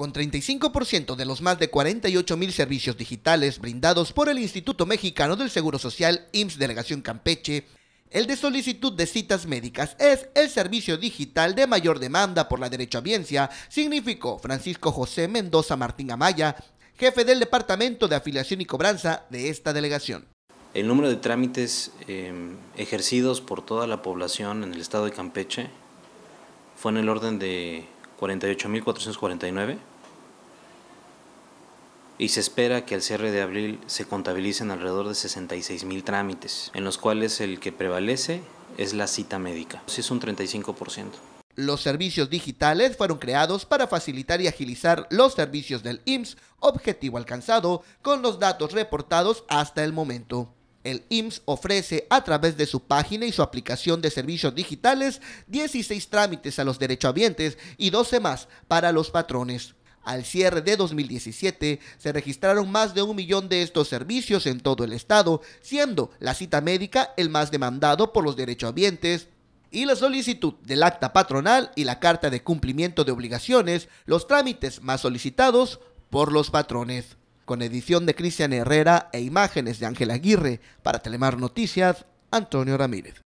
Con 35% de los más de 48 mil servicios digitales brindados por el Instituto Mexicano del Seguro Social, IMSS Delegación Campeche, el de solicitud de citas médicas es el servicio digital de mayor demanda por la derechohabiencia, significó Francisco José Mendoza Martín Amaya, jefe del Departamento de Afiliación y Cobranza de esta delegación. El número de trámites em, ejercidos por toda la población en el estado de Campeche fue en el orden de 48.449 y se espera que al cierre de abril se contabilicen alrededor de 66.000 trámites, en los cuales el que prevalece es la cita médica. es un 35%. Los servicios digitales fueron creados para facilitar y agilizar los servicios del IMSS, objetivo alcanzado con los datos reportados hasta el momento. El IMSS ofrece a través de su página y su aplicación de servicios digitales 16 trámites a los derechohabientes y 12 más para los patrones. Al cierre de 2017 se registraron más de un millón de estos servicios en todo el estado, siendo la cita médica el más demandado por los derechohabientes y la solicitud del acta patronal y la carta de cumplimiento de obligaciones, los trámites más solicitados por los patrones con edición de Cristian Herrera e imágenes de Ángel Aguirre. Para Telemar Noticias, Antonio Ramírez.